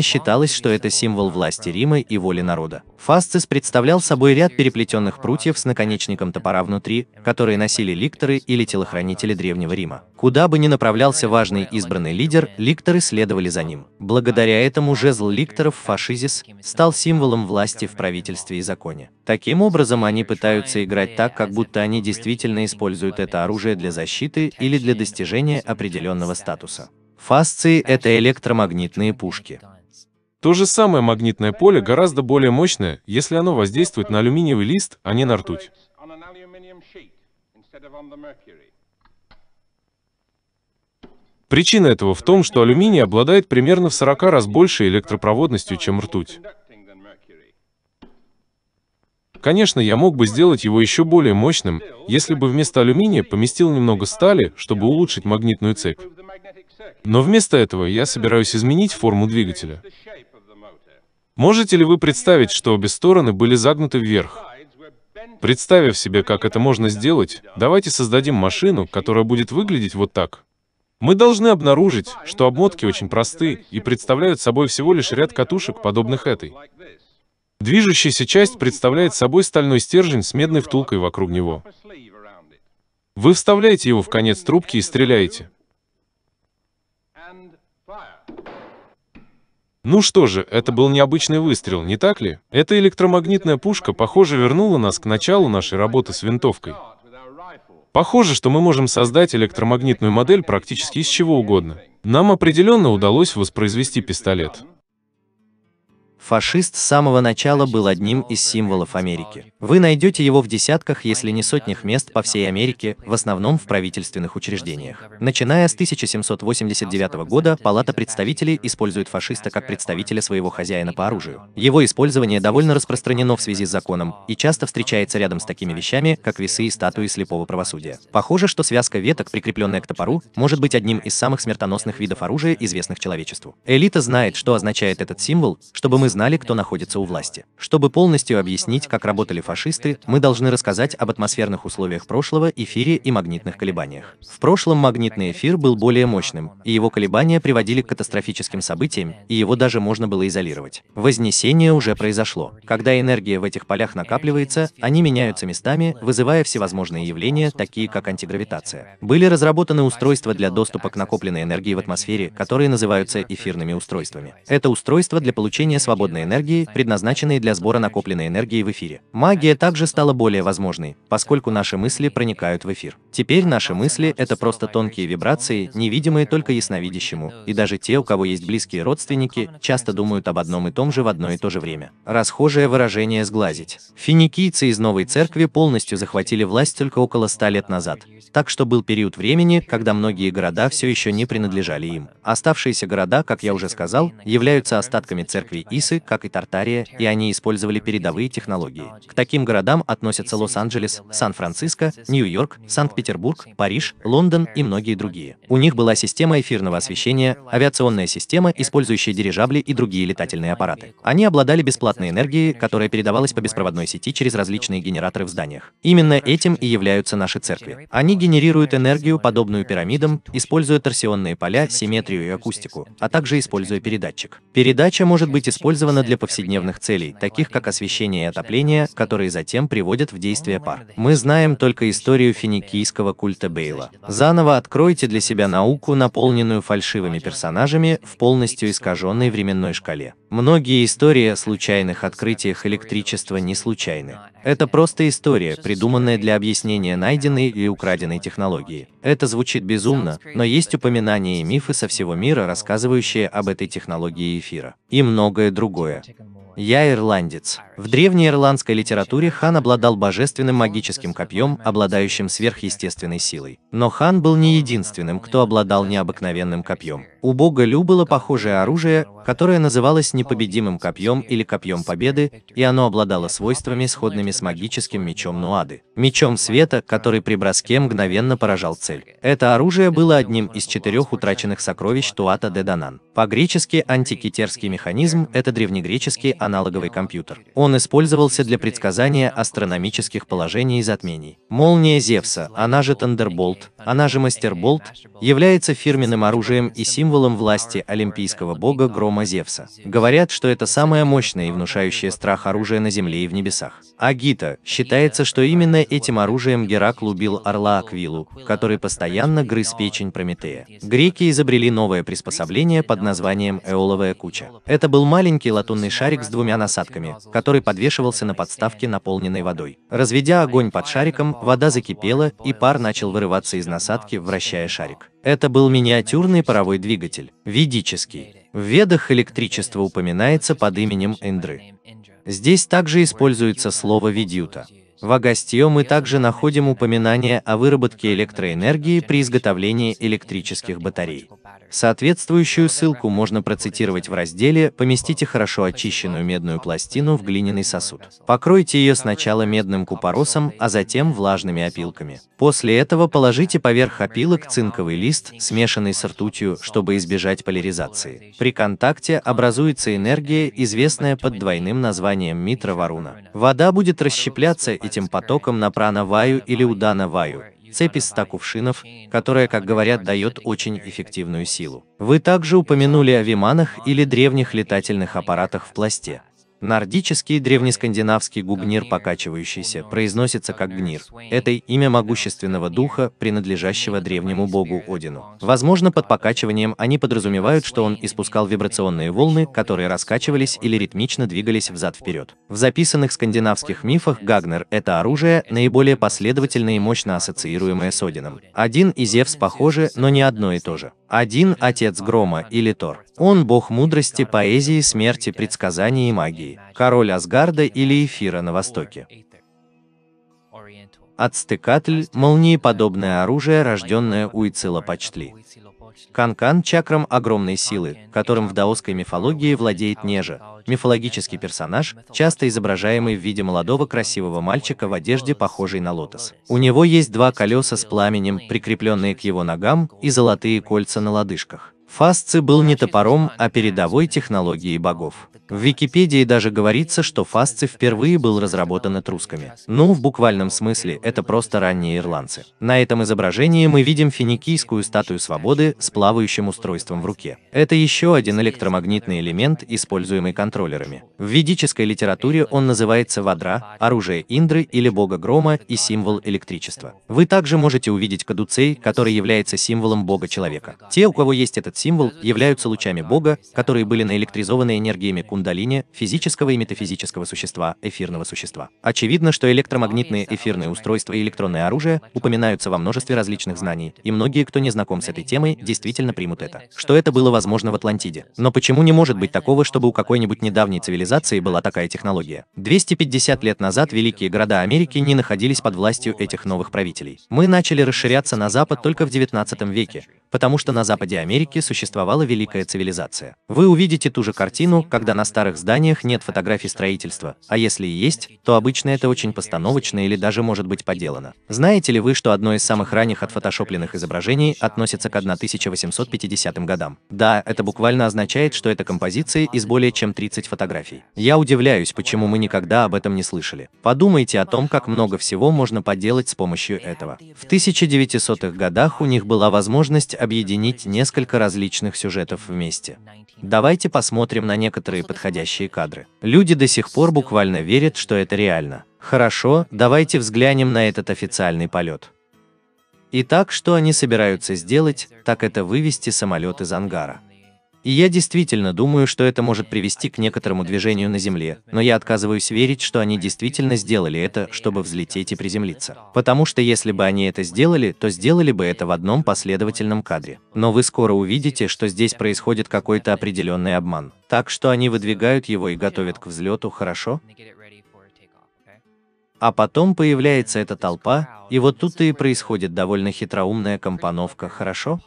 считалось, что это символ власти Рима и воли народа. Фасцис представлял собой ряд переплетенных прутьев с наконечником топора внутри, которые носили ликторы или телохранители Древнего Рима. Куда бы ни направлялся важный избранный лидер, ликторы следовали за ним. Благодаря этому жезл ликторов фашизис стал символом власти в правительстве и законе. Таким образом, образом они пытаются играть так, как будто они действительно используют это оружие для защиты или для достижения определенного статуса. Фасции – это электромагнитные пушки. То же самое магнитное поле гораздо более мощное, если оно воздействует на алюминиевый лист, а не на ртуть. Причина этого в том, что алюминий обладает примерно в 40 раз большей электропроводностью, чем ртуть. Конечно, я мог бы сделать его еще более мощным, если бы вместо алюминия поместил немного стали, чтобы улучшить магнитную цепь. Но вместо этого я собираюсь изменить форму двигателя. Можете ли вы представить, что обе стороны были загнуты вверх? Представив себе, как это можно сделать, давайте создадим машину, которая будет выглядеть вот так. Мы должны обнаружить, что обмотки очень просты и представляют собой всего лишь ряд катушек, подобных этой. Движущаяся часть представляет собой стальной стержень с медной втулкой вокруг него. Вы вставляете его в конец трубки и стреляете. Ну что же, это был необычный выстрел, не так ли? Эта электромагнитная пушка, похоже, вернула нас к началу нашей работы с винтовкой. Похоже, что мы можем создать электромагнитную модель практически из чего угодно. Нам определенно удалось воспроизвести пистолет. Фашист с самого начала был одним из символов Америки. Вы найдете его в десятках, если не сотнях мест по всей Америке, в основном в правительственных учреждениях. Начиная с 1789 года, Палата представителей использует фашиста как представителя своего хозяина по оружию. Его использование довольно распространено в связи с законом и часто встречается рядом с такими вещами, как весы и статуи слепого правосудия. Похоже, что связка веток, прикрепленная к топору, может быть одним из самых смертоносных видов оружия, известных человечеству. Элита знает, что означает этот символ, чтобы мы знали, кто находится у власти. Чтобы полностью объяснить, как работали фашисты, мы должны рассказать об атмосферных условиях прошлого, эфире и магнитных колебаниях. В прошлом магнитный эфир был более мощным, и его колебания приводили к катастрофическим событиям, и его даже можно было изолировать. Вознесение уже произошло. Когда энергия в этих полях накапливается, они меняются местами, вызывая всевозможные явления, такие как антигравитация. Были разработаны устройства для доступа к накопленной энергии в атмосфере, которые называются эфирными устройствами. Это устройство для получения свободного свободной энергии, предназначенные для сбора накопленной энергии в эфире. Магия также стала более возможной, поскольку наши мысли проникают в эфир. Теперь наши мысли — это просто тонкие вибрации, невидимые только ясновидящему, и даже те, у кого есть близкие родственники, часто думают об одном и том же в одно и то же время. Расхожее выражение «сглазить». Финикийцы из Новой Церкви полностью захватили власть только около ста лет назад, так что был период времени, когда многие города все еще не принадлежали им. Оставшиеся города, как я уже сказал, являются остатками церкви Ис Одессы, как и Тартария, и они использовали передовые технологии. К таким городам относятся Лос-Анджелес, Сан-Франциско, Нью-Йорк, Санкт-Петербург, Париж, Лондон и многие другие. У них была система эфирного освещения, авиационная система, использующая дирижабли и другие летательные аппараты. Они обладали бесплатной энергией, которая передавалась по беспроводной сети через различные генераторы в зданиях. Именно этим и являются наши церкви. Они генерируют энергию, подобную пирамидам, используя торсионные поля, симметрию и акустику, а также используя передатчик. Передача может быть использована использована для повседневных целей, таких как освещение и отопление, которые затем приводят в действие пар. Мы знаем только историю финикийского культа Бейла. Заново откройте для себя науку, наполненную фальшивыми персонажами в полностью искаженной временной шкале. Многие истории о случайных открытиях электричества не случайны. Это просто история, придуманная для объяснения найденной или украденной технологии. Это звучит безумно, но есть uh, упоминания и мифы со всего мира, рассказывающие об этой технологии эфира. И многое другое. Я ирландец. В древней ирландской литературе хан обладал божественным магическим копьем, обладающим сверхъестественной силой. Но хан был не единственным, кто обладал необыкновенным копьем. У бога Лю было похожее оружие, которое называлось непобедимым копьем или копьем победы, и оно обладало свойствами, сходными с магическим мечом Нуады. Мечом света, который при броске мгновенно поражал цель. Это оружие было одним из четырех утраченных сокровищ Туата де Данан. По-гречески антикитерский механизм – это древнегреческий аналоговый компьютер. Он использовался для предсказания астрономических положений и затмений. Молния Зевса, она же Тандерболт, она же Мастерболт, является фирменным оружием и символом власти олимпийского бога Грома Зевса. Говорят, что это самое мощное и внушающее страх оружие на земле и в небесах. Агита, считается, что именно этим оружием Геракл убил орла Аквилу, который постоянно грыз печень Прометея. Греки изобрели новое приспособление под названием эоловая куча. Это был маленький латунный шарик с двумя насадками, который подвешивался на подставке, наполненной водой. Разведя огонь под шариком, вода закипела, и пар начал вырываться из насадки, вращая шарик. Это был миниатюрный паровой двигатель, ведический. В Ведах электричество упоминается под именем Эндры. Здесь также используется слово «видюта». В Агастио мы также находим упоминание о выработке электроэнергии при изготовлении электрических батарей. Соответствующую ссылку можно процитировать в разделе «Поместите хорошо очищенную медную пластину в глиняный сосуд». Покройте ее сначала медным купоросом, а затем влажными опилками. После этого положите поверх опилок цинковый лист, смешанный с ртутью, чтобы избежать поляризации. При контакте образуется энергия, известная под двойным названием Митра Варуна. Вода будет расщепляться этим потоком на прана-ваю или удана-ваю, цепь из ста кувшинов, которая, как говорят, дает очень эффективную силу. Вы также упомянули о виманах или древних летательных аппаратах в пласте. Нордический древнескандинавский губнир, покачивающийся, произносится как гнир. Это имя могущественного духа, принадлежащего древнему богу Одину. Возможно, под покачиванием они подразумевают, что он испускал вибрационные волны, которые раскачивались или ритмично двигались взад-вперед. В записанных скандинавских мифах Гагнер – это оружие, наиболее последовательное и мощно ассоциируемое с Одином. Один и Зевс похожи, но не одно и то же. Один – отец грома, или Тор. Он – бог мудрости, поэзии, смерти, предсказаний и магии. Король Асгарда или Эфира на Востоке. Ацтекатль – молниеподобное оружие, рожденное у Ицила Пачтли. Канкан чакрам огромной силы, которым в даосской мифологии владеет Нежа, мифологический персонаж, часто изображаемый в виде молодого красивого мальчика в одежде, похожей на лотос. У него есть два колеса с пламенем, прикрепленные к его ногам, и золотые кольца на лодыжках. Фасци был не топором, а передовой технологией богов. В Википедии даже говорится, что фасци впервые был разработан этрусками. Ну, в буквальном смысле, это просто ранние ирландцы. На этом изображении мы видим финикийскую статую свободы с плавающим устройством в руке. Это еще один электромагнитный элемент, используемый контроллерами. В ведической литературе он называется вадра, оружие Индры или бога грома и символ электричества. Вы также можете увидеть кадуцей, который является символом бога человека. Те, у кого есть этот символ являются лучами Бога, которые были наэлектризованы энергиями кундалини, физического и метафизического существа, эфирного существа. Очевидно, что электромагнитные эфирные устройства и электронное оружие упоминаются во множестве различных знаний, и многие, кто не знаком с этой темой, действительно примут это. Что это было возможно в Атлантиде? Но почему не может быть такого, чтобы у какой-нибудь недавней цивилизации была такая технология? 250 лет назад великие города Америки не находились под властью этих новых правителей. Мы начали расширяться на запад только в 19 веке, потому что на западе Америки существовала великая цивилизация. Вы увидите ту же картину, когда на старых зданиях нет фотографий строительства, а если и есть, то обычно это очень постановочно или даже может быть поделано. Знаете ли вы, что одно из самых ранних отфотошопленных изображений относится к 1850 годам? Да, это буквально означает, что это композиции из более чем 30 фотографий. Я удивляюсь, почему мы никогда об этом не слышали. Подумайте о том, как много всего можно поделать с помощью этого. В 1900-х годах у них была возможность объединить несколько различных различных сюжетов вместе. Давайте посмотрим на некоторые подходящие кадры. Люди до сих пор буквально верят, что это реально. Хорошо, давайте взглянем на этот официальный полет. Итак, что они собираются сделать, так это вывести самолет из ангара. И я действительно думаю, что это может привести к некоторому движению на Земле, но я отказываюсь верить, что они действительно сделали это, чтобы взлететь и приземлиться. Потому что если бы они это сделали, то сделали бы это в одном последовательном кадре. Но вы скоро увидите, что здесь происходит какой-то определенный обман. Так что они выдвигают его и готовят к взлету, хорошо? А потом появляется эта толпа, и вот тут-то и происходит довольно хитроумная компоновка, хорошо?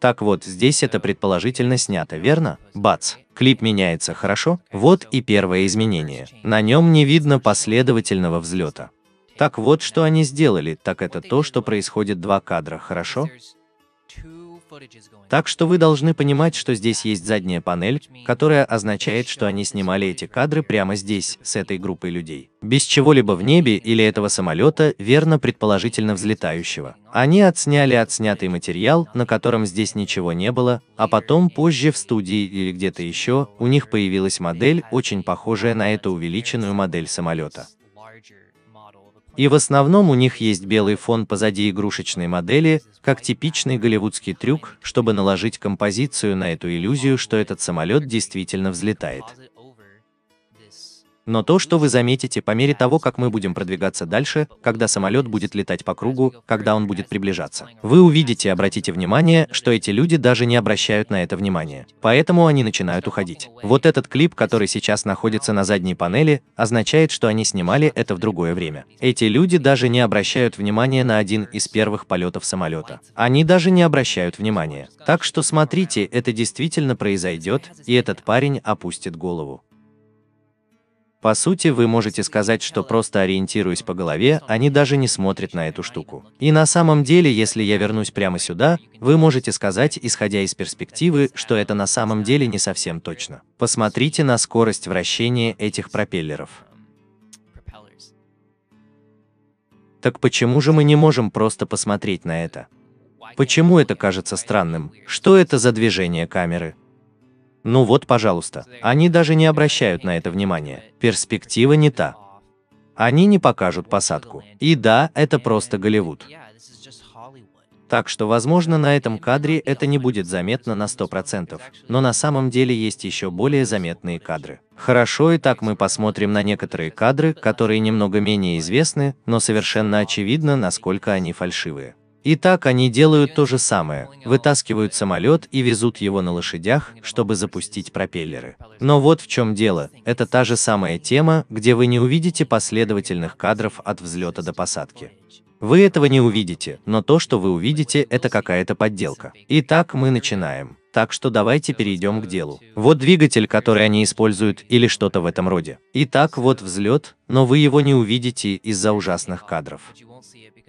Так вот, здесь это предположительно снято, верно? Бац! Клип меняется хорошо, вот и первое изменение. На нем не видно последовательного взлета. Так вот, что они сделали, так это то, что происходит два кадра, хорошо? Так что вы должны понимать, что здесь есть задняя панель, которая означает, что они снимали эти кадры прямо здесь, с этой группой людей. Без чего-либо в небе или этого самолета, верно предположительно взлетающего. Они отсняли отснятый материал, на котором здесь ничего не было, а потом позже в студии или где-то еще у них появилась модель, очень похожая на эту увеличенную модель самолета. И в основном у них есть белый фон позади игрушечной модели, как типичный голливудский трюк, чтобы наложить композицию на эту иллюзию, что этот самолет действительно взлетает. Но то, что вы заметите по мере того, как мы будем продвигаться дальше, когда самолет будет летать по кругу, когда он будет приближаться, вы увидите обратите внимание, что эти люди даже не обращают на это внимания. Поэтому они начинают уходить. Вот этот клип, который сейчас находится на задней панели, означает, что они снимали это в другое время. Эти люди даже не обращают внимания на один из первых полетов самолета. Они даже не обращают внимания. Так что смотрите, это действительно произойдет, и этот парень опустит голову. По сути, вы можете сказать, что просто ориентируясь по голове, они даже не смотрят на эту штуку. И на самом деле, если я вернусь прямо сюда, вы можете сказать, исходя из перспективы, что это на самом деле не совсем точно. Посмотрите на скорость вращения этих пропеллеров. Так почему же мы не можем просто посмотреть на это? Почему это кажется странным? Что это за движение камеры? Ну вот, пожалуйста, они даже не обращают на это внимания. Перспектива не та. Они не покажут посадку. И да, это просто Голливуд. Так что, возможно, на этом кадре это не будет заметно на 100%, но на самом деле есть еще более заметные кадры. Хорошо, и так мы посмотрим на некоторые кадры, которые немного менее известны, но совершенно очевидно, насколько они фальшивые. Итак, они делают то же самое, вытаскивают самолет и везут его на лошадях, чтобы запустить пропеллеры. Но вот в чем дело, это та же самая тема, где вы не увидите последовательных кадров от взлета до посадки. Вы этого не увидите, но то, что вы увидите, это какая-то подделка. Итак, мы начинаем. Так что давайте перейдем к делу. Вот двигатель, который они используют, или что-то в этом роде. Итак, вот взлет, но вы его не увидите из-за ужасных кадров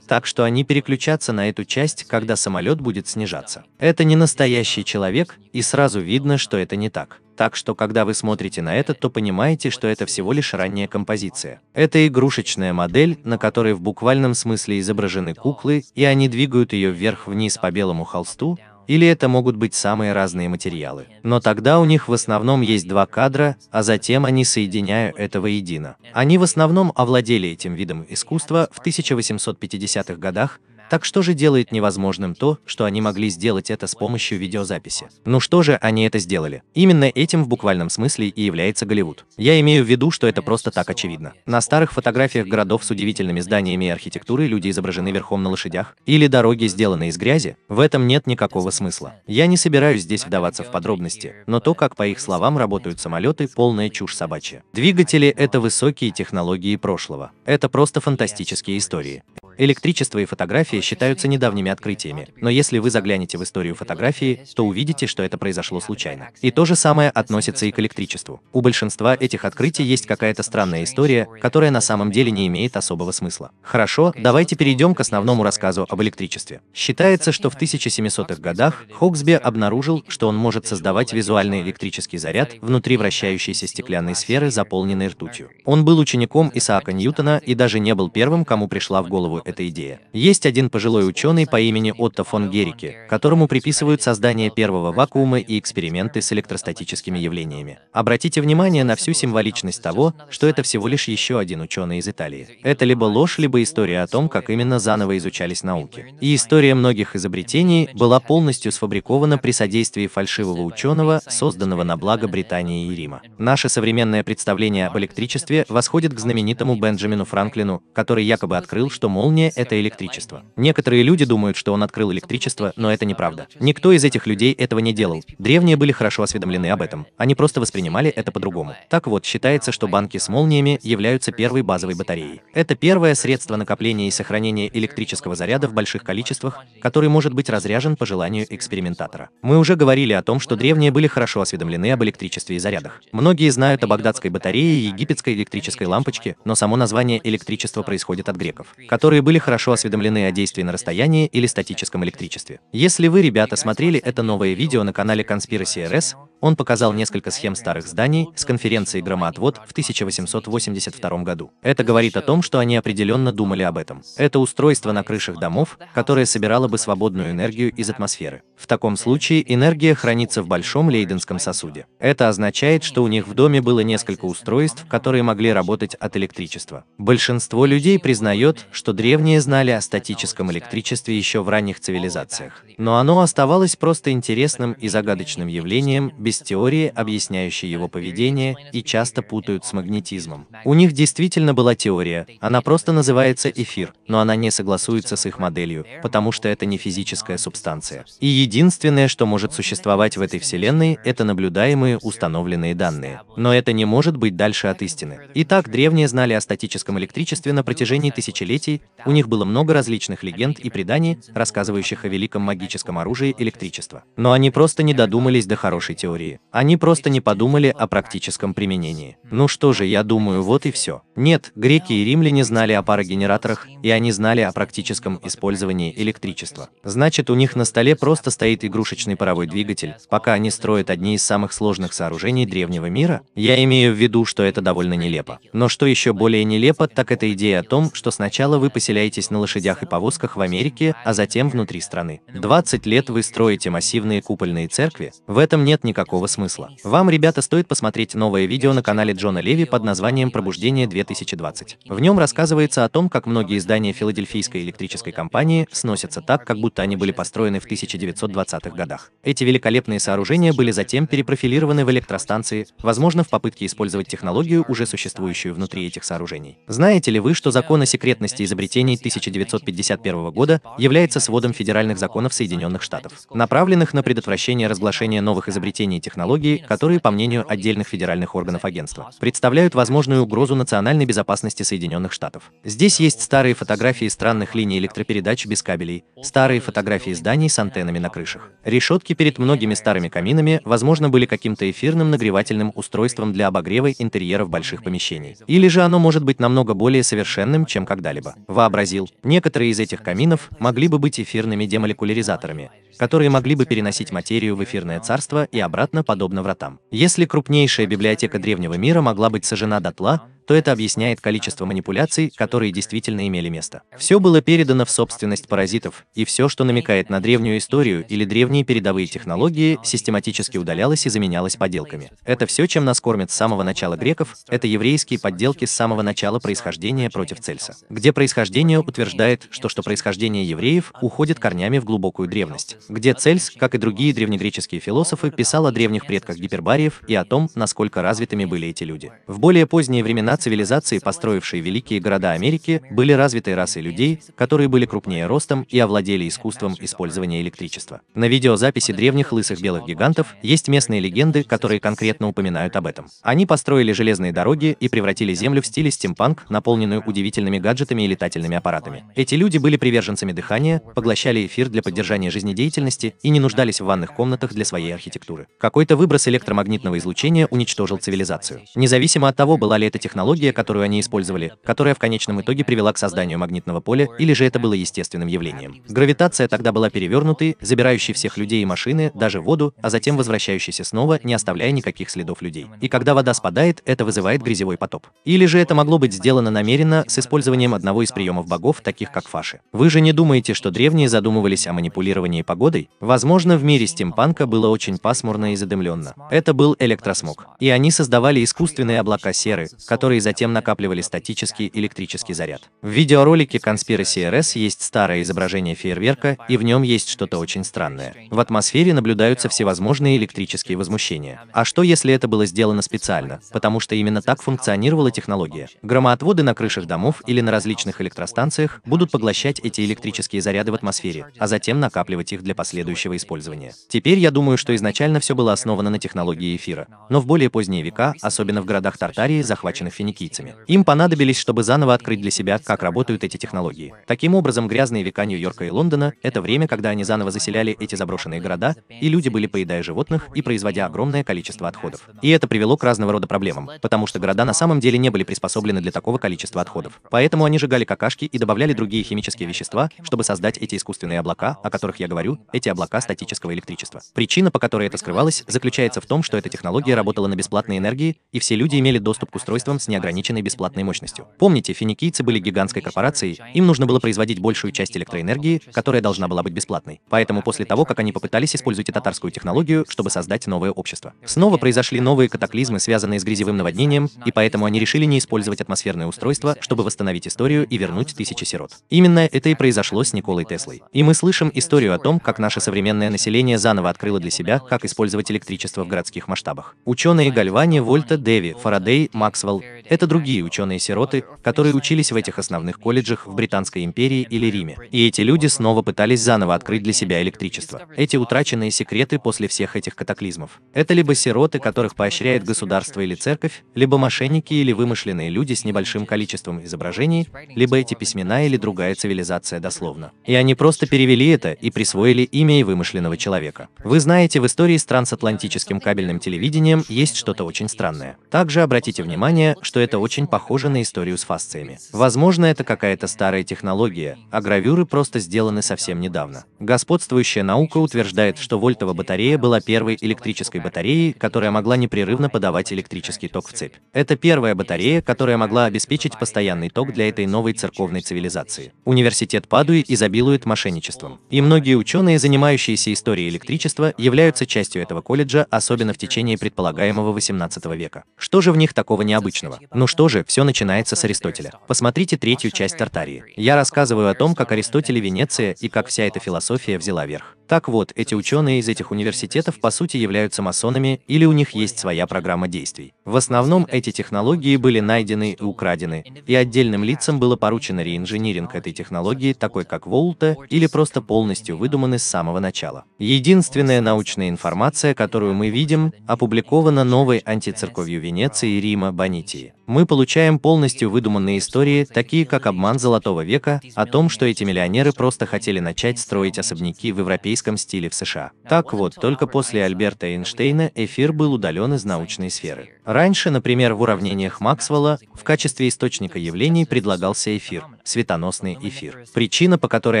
так что они переключатся на эту часть, когда самолет будет снижаться. Это не настоящий человек, и сразу видно, что это не так. Так что, когда вы смотрите на этот, то понимаете, что это всего лишь ранняя композиция. Это игрушечная модель, на которой в буквальном смысле изображены куклы, и они двигают ее вверх-вниз по белому холсту, или это могут быть самые разные материалы. Но тогда у них в основном есть два кадра, а затем они соединяют это воедино. Они в основном овладели этим видом искусства в 1850-х годах, так что же делает невозможным то, что они могли сделать это с помощью видеозаписи? Ну что же они это сделали? Именно этим в буквальном смысле и является Голливуд. Я имею в виду, что это просто так очевидно. На старых фотографиях городов с удивительными зданиями и архитектурой люди изображены верхом на лошадях, или дороги сделаны из грязи, в этом нет никакого смысла. Я не собираюсь здесь вдаваться в подробности, но то, как по их словам работают самолеты, полная чушь собачья. Двигатели — это высокие технологии прошлого. Это просто фантастические истории. Электричество и фотографии считаются недавними открытиями, но если вы заглянете в историю фотографии, то увидите, что это произошло случайно. И то же самое относится и к электричеству. У большинства этих открытий есть какая-то странная история, которая на самом деле не имеет особого смысла. Хорошо, давайте перейдем к основному рассказу об электричестве. Считается, что в 1700-х годах Хоксби обнаружил, что он может создавать визуальный электрический заряд внутри вращающейся стеклянной сферы, заполненной ртутью. Он был учеником Исаака Ньютона и даже не был первым, кому пришла в голову эта идея. Есть один пожилой ученый по имени Отто фон Герике, которому приписывают создание первого вакуума и эксперименты с электростатическими явлениями. Обратите внимание на всю символичность того, что это всего лишь еще один ученый из Италии. Это либо ложь, либо история о том, как именно заново изучались науки. И история многих изобретений была полностью сфабрикована при содействии фальшивого ученого, созданного на благо Британии и Рима. Наше современное представление об электричестве восходит к знаменитому Бенджамину Франклину, который якобы открыл, что молния мне это электричество. Некоторые люди думают, что он открыл электричество, но это неправда. Никто из этих людей этого не делал. Древние были хорошо осведомлены об этом. Они просто воспринимали это по-другому. Так вот, считается, что банки с молниями являются первой базовой батареей. Это первое средство накопления и сохранения электрического заряда в больших количествах, который может быть разряжен по желанию экспериментатора. Мы уже говорили о том, что древние были хорошо осведомлены об электричестве и зарядах. Многие знают о багдадской батарее и египетской электрической лампочке, но само название электричества происходит от греков, которые были хорошо осведомлены о действии на расстоянии или статическом электричестве. Если вы, ребята, смотрели это новое видео на канале Conspiracy RS, он показал несколько схем старых зданий с конференции «Громоотвод» в 1882 году. Это говорит о том, что они определенно думали об этом. Это устройство на крышах домов, которое собирало бы свободную энергию из атмосферы. В таком случае энергия хранится в большом лейденском сосуде. Это означает, что у них в доме было несколько устройств, которые могли работать от электричества. Большинство людей признает, что древние знали о статическом электричестве еще в ранних цивилизациях, но оно оставалось просто интересным и загадочным явлением без теории, объясняющей его поведение, и часто путают с магнетизмом. У них действительно была теория, она просто называется эфир, но она не согласуется с их моделью, потому что это не физическая субстанция. И единственное, что может существовать в этой вселенной, это наблюдаемые установленные данные. Но это не может быть дальше от истины. Итак, древние знали о статическом электричестве на протяжении тысячелетий, у них было много различных легенд и преданий, рассказывающих о великом магическом оружии электричества. Но они просто не додумались до хорошей теории теории, они просто не подумали о практическом применении. Ну что же, я думаю, вот и все. Нет, греки и римляне знали о парогенераторах, и они знали о практическом использовании электричества. Значит, у них на столе просто стоит игрушечный паровой двигатель, пока они строят одни из самых сложных сооружений древнего мира? Я имею в виду, что это довольно нелепо. Но что еще более нелепо, так это идея о том, что сначала вы поселяетесь на лошадях и повозках в Америке, а затем внутри страны. 20 лет вы строите массивные купольные церкви, в этом нет никакого никакого смысла. Вам, ребята, стоит посмотреть новое видео на канале Джона Леви под названием «Пробуждение 2020». В нем рассказывается о том, как многие здания филадельфийской электрической компании сносятся так, как будто они были построены в 1920-х годах. Эти великолепные сооружения были затем перепрофилированы в электростанции, возможно, в попытке использовать технологию, уже существующую внутри этих сооружений. Знаете ли вы, что закон о секретности изобретений 1951 года является сводом федеральных законов Соединенных Штатов, направленных на предотвращение разглашения новых изобретений компании технологии, которые, по мнению отдельных федеральных органов агентства, представляют возможную угрозу национальной безопасности Соединенных Штатов. Здесь есть старые фотографии странных линий электропередач без кабелей, старые фотографии зданий с антеннами на крышах. Решетки перед многими старыми каминами, возможно, были каким-то эфирным нагревательным устройством для обогрева интерьеров больших помещений. Или же оно может быть намного более совершенным, чем когда-либо. Вообразил, некоторые из этих каминов могли бы быть эфирными демолекуляризаторами, которые могли бы переносить материю в эфирное царство и обратно обратно подобно вратам. Если крупнейшая библиотека древнего мира могла быть сожжена дотла, то это объясняет количество манипуляций, которые действительно имели место. Все было передано в собственность паразитов, и все, что намекает на древнюю историю или древние передовые технологии, систематически удалялось и заменялось подделками. Это все, чем нас кормят с самого начала греков, это еврейские подделки с самого начала происхождения против Цельса, где происхождение утверждает, что что происхождение евреев уходит корнями в глубокую древность, где Цельс, как и другие древнегреческие философы, писал о древних предках гипербариев и о том, насколько развитыми были эти люди. В более поздние времена цивилизации, построившие великие города Америки, были развитой расой людей, которые были крупнее ростом и овладели искусством использования электричества. На видеозаписи древних лысых белых гигантов есть местные легенды, которые конкретно упоминают об этом. Они построили железные дороги и превратили землю в стиле стимпанк, наполненную удивительными гаджетами и летательными аппаратами. Эти люди были приверженцами дыхания, поглощали эфир для поддержания жизнедеятельности и не нуждались в ванных комнатах для своей архитектуры. Какой-то выброс электромагнитного излучения уничтожил цивилизацию. Независимо от того, была ли эта технология технология, которую они использовали, которая в конечном итоге привела к созданию магнитного поля, или же это было естественным явлением. Гравитация тогда была перевернутой, забирающей всех людей и машины, даже воду, а затем возвращающейся снова, не оставляя никаких следов людей. И когда вода спадает, это вызывает грязевой потоп. Или же это могло быть сделано намеренно с использованием одного из приемов богов, таких как фаши. Вы же не думаете, что древние задумывались о манипулировании погодой? Возможно, в мире стимпанка было очень пасмурно и задымленно. Это был электросмог. И они создавали искусственные облака серы, которые которые затем накапливали статический электрический заряд. В видеоролике Conspiracy RS есть старое изображение фейерверка, и в нем есть что-то очень странное. В атмосфере наблюдаются всевозможные электрические возмущения. А что если это было сделано специально? Потому что именно так функционировала технология. Громоотводы на крышах домов или на различных электростанциях будут поглощать эти электрические заряды в атмосфере, а затем накапливать их для последующего использования. Теперь я думаю, что изначально все было основано на технологии эфира. Но в более поздние века, особенно в городах Тартарии, захваченных Финикией, финикийцами. Им понадобились, чтобы заново открыть для себя, как работают эти технологии. Таким образом, грязные века Нью-Йорка и Лондона — это время, когда они заново заселяли эти заброшенные города, и люди были поедая животных и производя огромное количество отходов. И это привело к разного рода проблемам, потому что города на самом деле не были приспособлены для такого количества отходов. Поэтому они жигали какашки и добавляли другие химические вещества, чтобы создать эти искусственные облака, о которых я говорю, эти облака статического электричества. Причина, по которой это скрывалось, заключается в том, что эта технология работала на бесплатной энергии, и все люди имели доступ к устройствам с с неограниченной бесплатной мощностью. Помните, финикийцы были гигантской корпорацией, им нужно было производить большую часть электроэнергии, которая должна была быть бесплатной. Поэтому после того, как они попытались использовать татарскую технологию, чтобы создать новое общество. Снова произошли новые катаклизмы, связанные с грязевым наводнением, и поэтому они решили не использовать атмосферное устройство, чтобы восстановить историю и вернуть тысячи сирот. Именно это и произошло с Николой Теслой. И мы слышим историю о том, как наше современное население заново открыло для себя, как использовать электричество в городских масштабах. Ученые Гальвани, Вольта, Дэви, Фарадей, Максвелл, это другие ученые-сироты, которые учились в этих основных колледжах в Британской империи или Риме. И эти люди снова пытались заново открыть для себя электричество. Эти утраченные секреты после всех этих катаклизмов. Это либо сироты, которых поощряет государство или церковь, либо мошенники или вымышленные люди с небольшим количеством изображений, либо эти письмена или другая цивилизация дословно. И они просто перевели это и присвоили имя и вымышленного человека. Вы знаете, в истории с трансатлантическим кабельным телевидением есть что-то очень странное. Также обратите внимание, что что это очень похоже на историю с фасциями. Возможно, это какая-то старая технология, а гравюры просто сделаны совсем недавно. Господствующая наука утверждает, что вольтова батарея была первой электрической батареей, которая могла непрерывно подавать электрический ток в цепь. Это первая батарея, которая могла обеспечить постоянный ток для этой новой церковной цивилизации. Университет Падуи изобилует мошенничеством. И многие ученые, занимающиеся историей электричества, являются частью этого колледжа, особенно в течение предполагаемого 18 века. Что же в них такого необычного? Ну что же, все начинается с Аристотеля. Посмотрите третью часть Тартарии. Я рассказываю о том, как Аристотель и Венеция и как вся эта философия взяла верх. Так вот, эти ученые из этих университетов по сути являются масонами или у них есть своя программа действий. В основном эти технологии были найдены и украдены, и отдельным лицам было поручено реинжиниринг этой технологии, такой как Волта, или просто полностью выдуманы с самого начала. Единственная научная информация, которую мы видим, опубликована новой антицерковью Венеции и Рима Бонитии мы получаем полностью выдуманные истории, такие как «Обман Золотого века», о том, что эти миллионеры просто хотели начать строить особняки в европейском стиле в США. Так вот, только после Альберта Эйнштейна эфир был удален из научной сферы. Раньше, например, в уравнениях Максвелла в качестве источника явлений предлагался эфир, светоносный эфир. Причина, по которой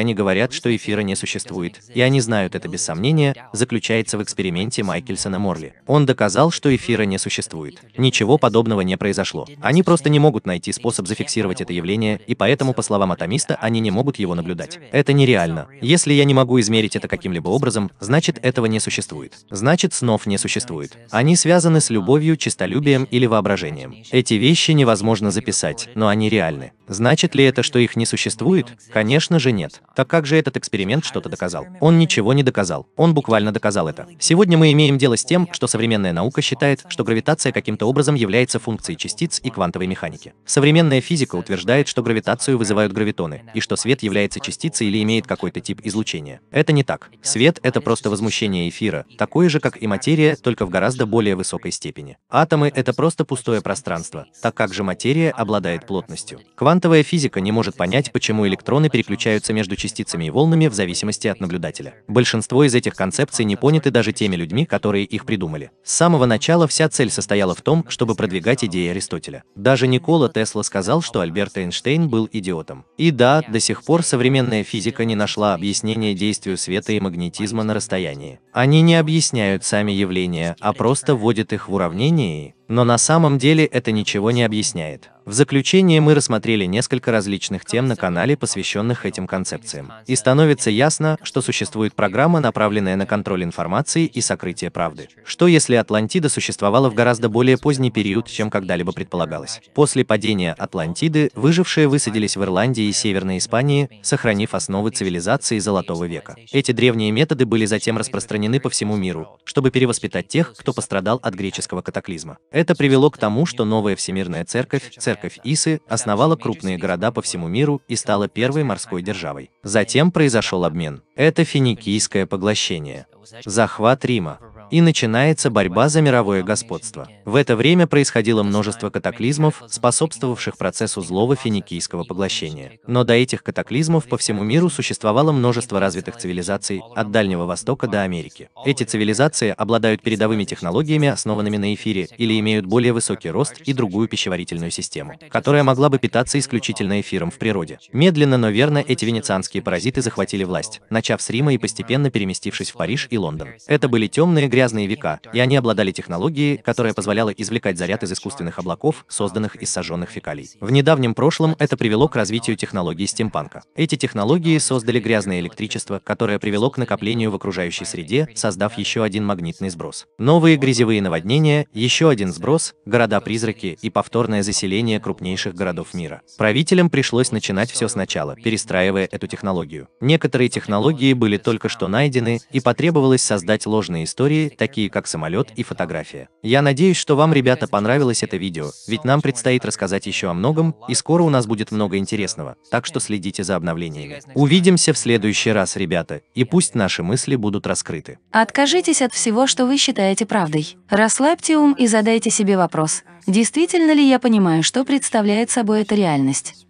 они говорят, что эфира не существует, и они знают это без сомнения, заключается в эксперименте Майкельсона Морли. Он доказал, что эфира не существует. Ничего подобного не произошло. Они просто не могут найти способ зафиксировать это явление, и поэтому, по словам атомиста, они не могут его наблюдать. Это нереально. Если я не могу измерить это каким-либо образом, значит этого не существует. Значит снов не существует. Они связаны с любовью, чистолюбием самолюбием или воображением. Эти вещи невозможно записать, но они реальны. Значит ли это, что их не существует? Конечно же нет. Так как же этот эксперимент что-то доказал? Он ничего не доказал. Он буквально доказал это. Сегодня мы имеем дело с тем, что современная наука считает, что гравитация каким-то образом является функцией частиц и квантовой механики. Современная физика утверждает, что гравитацию вызывают гравитоны, и что свет является частицей или имеет какой-то тип излучения. Это не так. Свет — это просто возмущение эфира, такое же, как и материя, только в гораздо более высокой степени. Атомы — это просто пустое пространство, так как же материя обладает плотностью. Квантовая физика не может понять, почему электроны переключаются между частицами и волнами в зависимости от наблюдателя. Большинство из этих концепций не поняты даже теми людьми, которые их придумали. С самого начала вся цель состояла в том, чтобы продвигать идеи Аристотеля. Даже Никола Тесла сказал, что Альберт Эйнштейн был идиотом. И да, до сих пор современная физика не нашла объяснения действию света и магнетизма на расстоянии. Они не объясняют сами явления, а просто вводят их в уравнение и но на самом деле это ничего не объясняет. В заключение мы рассмотрели несколько различных тем на канале, посвященных этим концепциям. И становится ясно, что существует программа, направленная на контроль информации и сокрытие правды. Что если Атлантида существовала в гораздо более поздний период, чем когда-либо предполагалось? После падения Атлантиды выжившие высадились в Ирландии и Северной Испании, сохранив основы цивилизации Золотого века. Эти древние методы были затем распространены по всему миру, чтобы перевоспитать тех, кто пострадал от греческого катаклизма. Это привело к тому, что новая Всемирная Церковь, Церковь Исы, основала крупные города по всему миру и стала первой морской державой. Затем произошел обмен. Это финикийское поглощение. Захват Рима и начинается борьба за мировое господство. В это время происходило множество катаклизмов, способствовавших процессу злого финикийского поглощения. Но до этих катаклизмов по всему миру существовало множество развитых цивилизаций, от Дальнего Востока до Америки. Эти цивилизации обладают передовыми технологиями, основанными на эфире, или имеют более высокий рост и другую пищеварительную систему, которая могла бы питаться исключительно эфиром в природе. Медленно, но верно, эти венецианские паразиты захватили власть, начав с Рима и постепенно переместившись в Париж и Лондон. Это были темные грязные грязные века, и они обладали технологией, которая позволяла извлекать заряд из искусственных облаков, созданных из сожженных фекалий. В недавнем прошлом это привело к развитию технологии стимпанка. Эти технологии создали грязное электричество, которое привело к накоплению в окружающей среде, создав еще один магнитный сброс. Новые грязевые наводнения, еще один сброс, города-призраки и повторное заселение крупнейших городов мира. Правителям пришлось начинать все сначала, перестраивая эту технологию. Некоторые технологии были только что найдены, и потребовалось создать ложные истории, такие как самолет и фотография. Я надеюсь, что вам, ребята, понравилось это видео, ведь нам предстоит рассказать еще о многом, и скоро у нас будет много интересного, так что следите за обновлениями. Увидимся в следующий раз, ребята, и пусть наши мысли будут раскрыты. Откажитесь от всего, что вы считаете правдой. Расслабьте ум и задайте себе вопрос, действительно ли я понимаю, что представляет собой эта реальность.